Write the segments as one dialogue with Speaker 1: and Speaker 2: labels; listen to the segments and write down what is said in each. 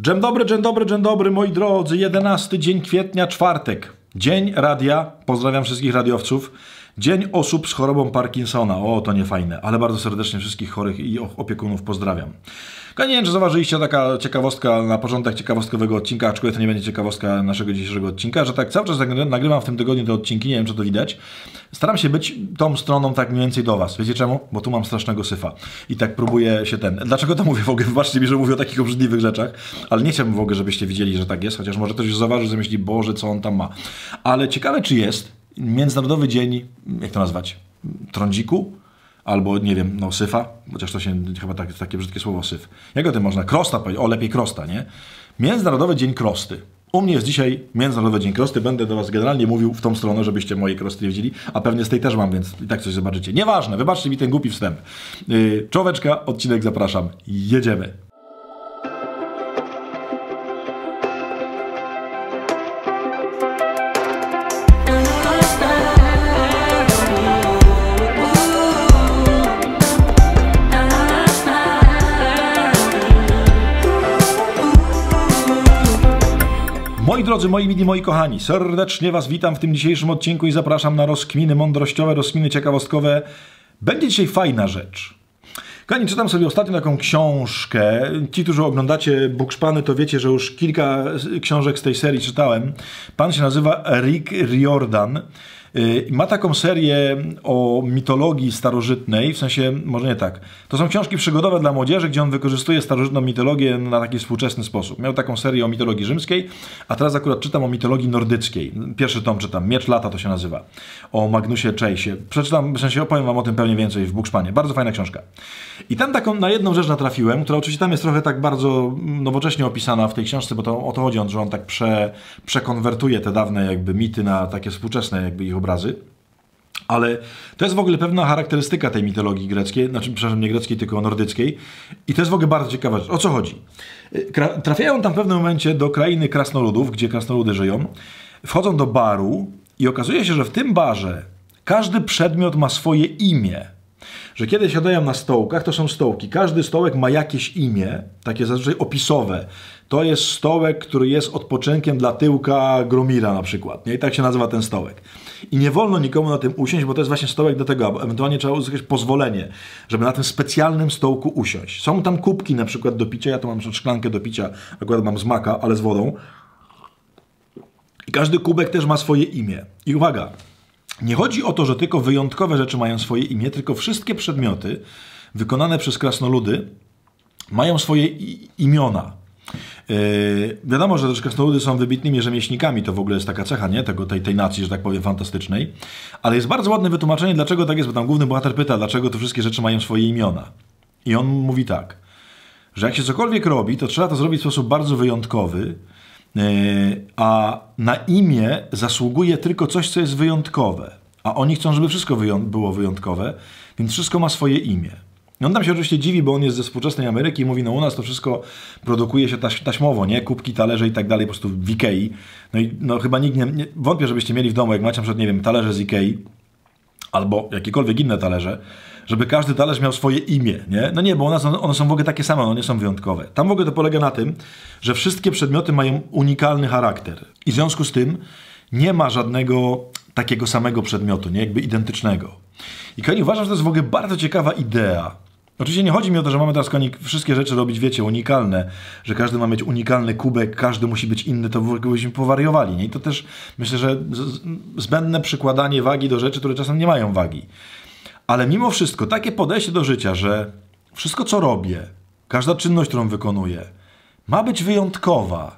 Speaker 1: Dzień dobry, dzień dobry, dzień dobry, moi drodzy. 11 dzień kwietnia, czwartek. Dzień radia. Pozdrawiam wszystkich radiowców. Dzień osób z chorobą Parkinsona. O, to nie fajne, ale bardzo serdecznie wszystkich chorych i opiekunów pozdrawiam. Ja nie wiem, czy zauważyliście taka ciekawostka na początek ciekawostkowego odcinka, aczkolwiek to nie będzie ciekawostka naszego dzisiejszego odcinka, że tak cały czas tak nagrywam w tym tygodniu te odcinki, nie wiem, czy to widać. Staram się być tą stroną tak mniej więcej do Was. Wiecie czemu? Bo tu mam strasznego syfa. I tak próbuję się ten... Dlaczego to mówię w ogóle? Wybaczcie mi, że mówię o takich obrzydliwych rzeczach, ale nie chciałbym w ogóle, żebyście widzieli, że tak jest, chociaż może ktoś już zauważy, że myśli, Boże, co on tam ma. Ale ciekawe, czy jest Międzynarodowy Dzień, jak to nazwać, trądziku? albo nie wiem, no syfa, chociaż to się chyba tak, takie brzydkie słowo syf. Jak o tym można? Krosta powiedzieć, o lepiej krosta, nie? Międzynarodowy Dzień Krosty. U mnie jest dzisiaj Międzynarodowy Dzień Krosty. Będę do Was generalnie mówił w tą stronę, żebyście moje krosty widzieli, a pewnie z tej też mam, więc i tak coś zobaczycie. Nieważne, wybaczcie mi ten głupi wstęp. Yy, czołeczka, odcinek zapraszam. Jedziemy. drodzy, moi mili, moi kochani, serdecznie Was witam w tym dzisiejszym odcinku i zapraszam na rozkminy mądrościowe, rozkminy ciekawostkowe. Będzie dzisiaj fajna rzecz. Kochani, czytam sobie ostatnio taką książkę. Ci, którzy oglądacie Bukszpany, to wiecie, że już kilka książek z tej serii czytałem. Pan się nazywa Rick Riordan. Y, ma taką serię o mitologii starożytnej, w sensie, może nie tak. To są książki przygodowe dla młodzieży, gdzie on wykorzystuje starożytną mitologię na taki współczesny sposób. Miał taką serię o mitologii rzymskiej, a teraz akurat czytam o mitologii nordyckiej. Pierwszy tom czytam, Miecz Lata to się nazywa, o Magnusie Czejsie. Przeczytam, w sensie opowiem wam o tym pewnie więcej w Bukszpanie. Bardzo fajna książka. I tam taką, na jedną rzecz natrafiłem, która oczywiście tam jest trochę tak bardzo nowocześnie opisana w tej książce, bo to, o to chodzi, on, że on tak prze, przekonwertuje te dawne jakby mity na takie współczesne jakby ich obrazy. Ale to jest w ogóle pewna charakterystyka tej mitologii greckiej, znaczy, przepraszam, nie greckiej, tylko nordyckiej. I to jest w ogóle bardzo ciekawe. O co chodzi? Y, trafiają tam w pewnym momencie do krainy krasnoludów, gdzie krasnoludy żyją, wchodzą do baru i okazuje się, że w tym barze każdy przedmiot ma swoje imię że kiedy siadają na stołkach, to są stołki. Każdy stołek ma jakieś imię, takie zazwyczaj opisowe. To jest stołek, który jest odpoczynkiem dla tyłka Gromira na przykład. Nie? I tak się nazywa ten stołek. I nie wolno nikomu na tym usiąść, bo to jest właśnie stołek do tego, albo ewentualnie trzeba uzyskać pozwolenie, żeby na tym specjalnym stołku usiąść. Są tam kubki na przykład do picia, ja tu mam szklankę do picia, akurat mam z maka, ale z wodą. I każdy kubek też ma swoje imię. I uwaga, nie chodzi o to, że tylko wyjątkowe rzeczy mają swoje imię, tylko wszystkie przedmioty wykonane przez krasnoludy mają swoje imiona. Yy, wiadomo, że też krasnoludy są wybitnymi rzemieślnikami, to w ogóle jest taka cecha, nie? Tego, tej, tej nacji, że tak powiem, fantastycznej. Ale jest bardzo ładne wytłumaczenie, dlaczego tak jest, bo tam główny bohater pyta, dlaczego te wszystkie rzeczy mają swoje imiona. I on mówi tak, że jak się cokolwiek robi, to trzeba to zrobić w sposób bardzo wyjątkowy, E, a na imię zasługuje tylko coś, co jest wyjątkowe. A oni chcą, żeby wszystko wyją było wyjątkowe, więc wszystko ma swoje imię. I on tam się oczywiście dziwi, bo on jest ze współczesnej Ameryki i mówi, no u nas to wszystko produkuje się taś taśmowo, nie? Kubki, talerze i tak dalej, po prostu w Ikei. No i no, chyba nikt nie, nie... Wątpię, żebyście mieli w domu, jak macie na przykład, nie wiem, talerze z Ikei, albo jakiekolwiek inne talerze, żeby każdy talerz miał swoje imię, nie? No nie, bo one są, one są w ogóle takie same, one nie są wyjątkowe. Tam w ogóle to polega na tym, że wszystkie przedmioty mają unikalny charakter i w związku z tym nie ma żadnego takiego samego przedmiotu, nie? Jakby identycznego. I kochani, uważam, że to jest w ogóle bardzo ciekawa idea, Oczywiście nie chodzi mi o to, że mamy teraz konik wszystkie rzeczy robić, wiecie, unikalne, że każdy ma mieć unikalny kubek, każdy musi być inny, to byśmy powariowali. Nie? I to też myślę, że zbędne przykładanie wagi do rzeczy, które czasem nie mają wagi. Ale mimo wszystko takie podejście do życia, że wszystko co robię, każda czynność, którą wykonuję, ma być wyjątkowa,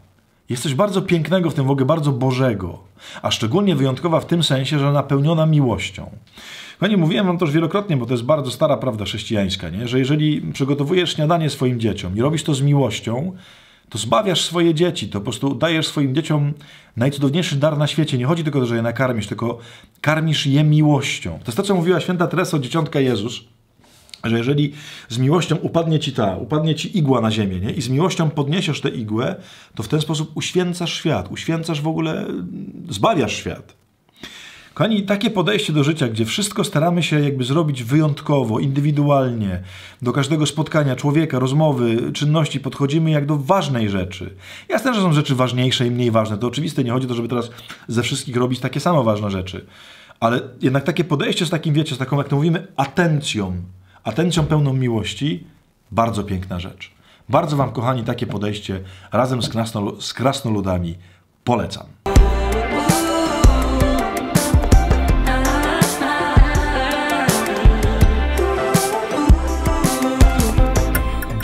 Speaker 1: jest coś bardzo pięknego w tym w ogóle, bardzo Bożego, a szczególnie wyjątkowa w tym sensie, że napełniona miłością. Kochani, mówiłem wam już wielokrotnie, bo to jest bardzo stara prawda chrześcijańska, nie? że jeżeli przygotowujesz śniadanie swoim dzieciom i robisz to z miłością, to zbawiasz swoje dzieci, to po prostu dajesz swoim dzieciom najcudowniejszy dar na świecie. Nie chodzi tylko o to, że je nakarmisz, tylko karmisz je miłością. To jest to, co mówiła święta Teresa Dzieciątka Jezus, że jeżeli z miłością upadnie ci ta, upadnie ci igła na ziemię nie? i z miłością podniesiesz tę igłę, to w ten sposób uświęcasz świat, uświęcasz w ogóle, zbawiasz świat. Kochani, takie podejście do życia, gdzie wszystko staramy się jakby zrobić wyjątkowo, indywidualnie, do każdego spotkania człowieka, rozmowy, czynności podchodzimy jak do ważnej rzeczy. Jasne, że są rzeczy ważniejsze i mniej ważne, to oczywiste, nie chodzi o to, żeby teraz ze wszystkich robić takie samo ważne rzeczy. Ale jednak takie podejście z takim, wiecie, z taką, jak to mówimy, atencją, a pełną miłości, bardzo piękna rzecz. Bardzo Wam, kochani, takie podejście razem z krasnoludami polecam.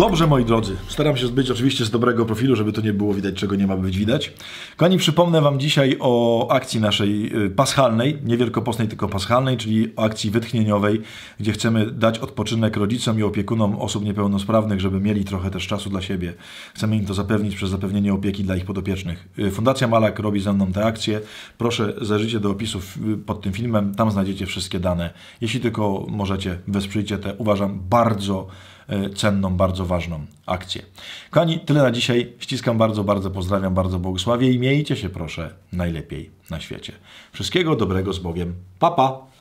Speaker 1: Dobrze, moi drodzy. Staram się być oczywiście z dobrego profilu, żeby to nie było widać, czego nie ma być widać. Kochani, przypomnę Wam dzisiaj o akcji naszej y, paschalnej, nie wielkopostnej, tylko paschalnej, czyli o akcji wytchnieniowej, gdzie chcemy dać odpoczynek rodzicom i opiekunom osób niepełnosprawnych, żeby mieli trochę też czasu dla siebie. Chcemy im to zapewnić przez zapewnienie opieki dla ich podopiecznych. Y, Fundacja Malak robi ze mną tę akcję. Proszę zajrzyjcie do opisów y, pod tym filmem, tam znajdziecie wszystkie dane. Jeśli tylko możecie, wesprzyjcie te, uważam, bardzo E, cenną, bardzo ważną akcję. Kochani, tyle na dzisiaj. Ściskam bardzo, bardzo pozdrawiam, bardzo błogosławię i miejcie się proszę najlepiej na świecie. Wszystkiego dobrego z Bogiem. Papa! Pa.